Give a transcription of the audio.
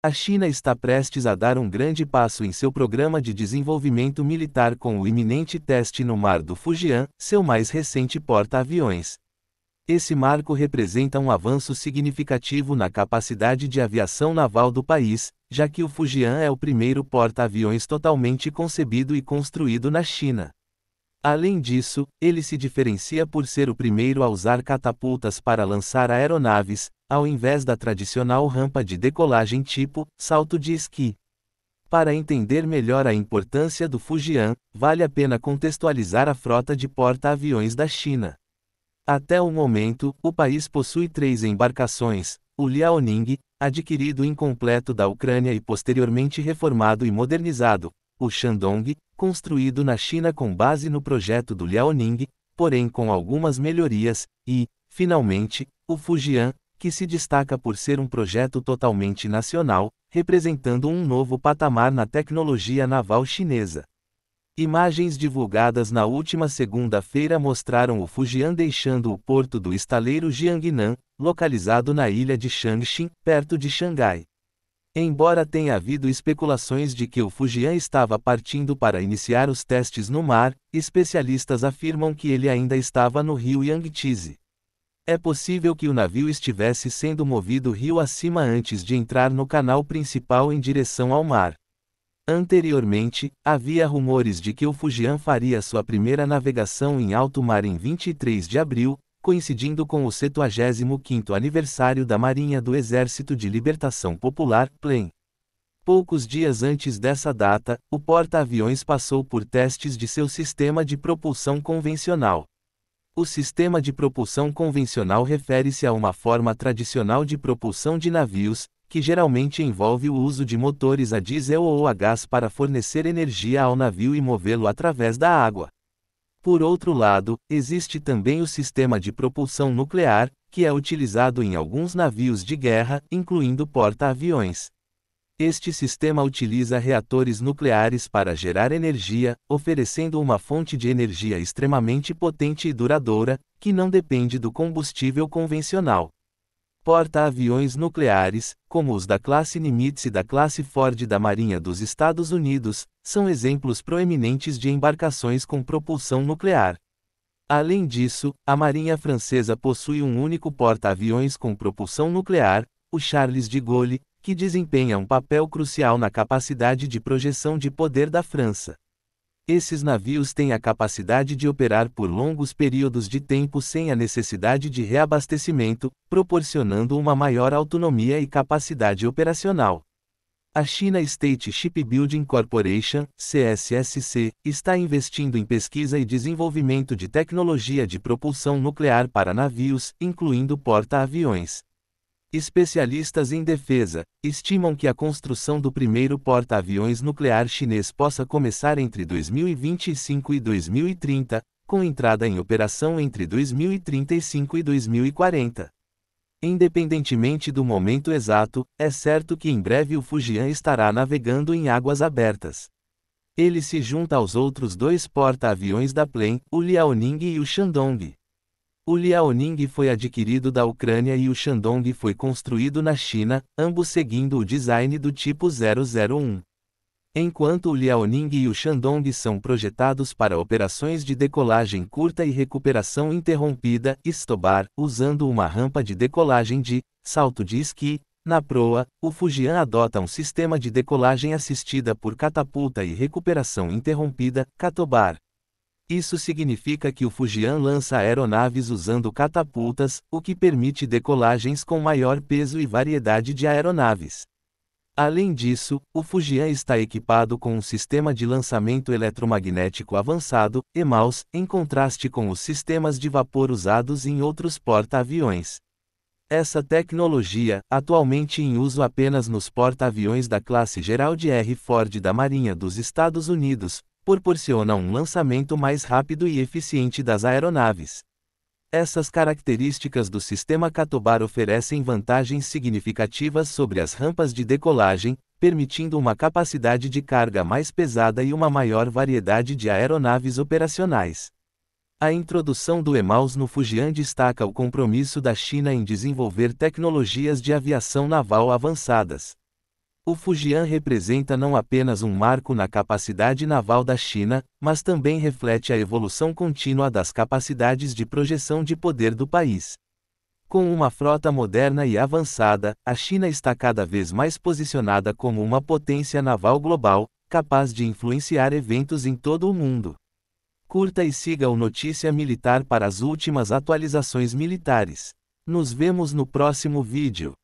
A China está prestes a dar um grande passo em seu programa de desenvolvimento militar com o iminente teste no Mar do Fujian, seu mais recente porta-aviões. Esse marco representa um avanço significativo na capacidade de aviação naval do país, já que o Fujian é o primeiro porta-aviões totalmente concebido e construído na China. Além disso, ele se diferencia por ser o primeiro a usar catapultas para lançar aeronaves, ao invés da tradicional rampa de decolagem tipo salto de esqui. Para entender melhor a importância do Fujian, vale a pena contextualizar a frota de porta-aviões da China. Até o momento, o país possui três embarcações: o Liaoning, adquirido incompleto da Ucrânia e posteriormente reformado e modernizado, o Shandong, construído na China com base no projeto do Liaoning, porém com algumas melhorias, e, finalmente, o Fujian, que se destaca por ser um projeto totalmente nacional, representando um novo patamar na tecnologia naval chinesa. Imagens divulgadas na última segunda-feira mostraram o Fujian deixando o porto do estaleiro Jiangnan, localizado na ilha de Changxin, perto de Xangai. Embora tenha havido especulações de que o Fujian estava partindo para iniciar os testes no mar, especialistas afirmam que ele ainda estava no rio Yangtze. É possível que o navio estivesse sendo movido rio acima antes de entrar no canal principal em direção ao mar. Anteriormente, havia rumores de que o Fujian faria sua primeira navegação em alto mar em 23 de abril, coincidindo com o 75º aniversário da Marinha do Exército de Libertação Popular, PLEN. Poucos dias antes dessa data, o porta-aviões passou por testes de seu sistema de propulsão convencional. O sistema de propulsão convencional refere-se a uma forma tradicional de propulsão de navios, que geralmente envolve o uso de motores a diesel ou a gás para fornecer energia ao navio e movê-lo através da água. Por outro lado, existe também o sistema de propulsão nuclear, que é utilizado em alguns navios de guerra, incluindo porta-aviões. Este sistema utiliza reatores nucleares para gerar energia, oferecendo uma fonte de energia extremamente potente e duradoura, que não depende do combustível convencional. Porta-aviões nucleares, como os da classe Nimitz e da classe Ford da Marinha dos Estados Unidos, são exemplos proeminentes de embarcações com propulsão nuclear. Além disso, a Marinha Francesa possui um único porta-aviões com propulsão nuclear, o Charles de Gaulle, que desempenha um papel crucial na capacidade de projeção de poder da França. Esses navios têm a capacidade de operar por longos períodos de tempo sem a necessidade de reabastecimento, proporcionando uma maior autonomia e capacidade operacional. A China State Shipbuilding Corporation, CSSC, está investindo em pesquisa e desenvolvimento de tecnologia de propulsão nuclear para navios, incluindo porta-aviões. Especialistas em defesa estimam que a construção do primeiro porta-aviões nuclear chinês possa começar entre 2025 e 2030, com entrada em operação entre 2035 e 2040. Independentemente do momento exato, é certo que em breve o Fujian estará navegando em águas abertas. Ele se junta aos outros dois porta-aviões da Plen, o Liaoning e o Shandong. O Liaoning foi adquirido da Ucrânia e o Shandong foi construído na China, ambos seguindo o design do tipo 001. Enquanto o Liaoning e o Shandong são projetados para operações de decolagem curta e recuperação interrompida, (stobar), usando uma rampa de decolagem de salto de esqui, na proa, o Fujian adota um sistema de decolagem assistida por catapulta e recuperação interrompida, catobar. Isso significa que o Fujian lança aeronaves usando catapultas, o que permite decolagens com maior peso e variedade de aeronaves. Além disso, o Fujian está equipado com um sistema de lançamento eletromagnético avançado, EMAUS, em contraste com os sistemas de vapor usados em outros porta-aviões. Essa tecnologia, atualmente em uso apenas nos porta-aviões da classe Gerald R. Ford da Marinha dos Estados Unidos, proporciona um lançamento mais rápido e eficiente das aeronaves. Essas características do sistema Catobar oferecem vantagens significativas sobre as rampas de decolagem, permitindo uma capacidade de carga mais pesada e uma maior variedade de aeronaves operacionais. A introdução do EMAUS no Fujian destaca o compromisso da China em desenvolver tecnologias de aviação naval avançadas. O Fujian representa não apenas um marco na capacidade naval da China, mas também reflete a evolução contínua das capacidades de projeção de poder do país. Com uma frota moderna e avançada, a China está cada vez mais posicionada como uma potência naval global, capaz de influenciar eventos em todo o mundo. Curta e siga o Notícia Militar para as últimas atualizações militares. Nos vemos no próximo vídeo.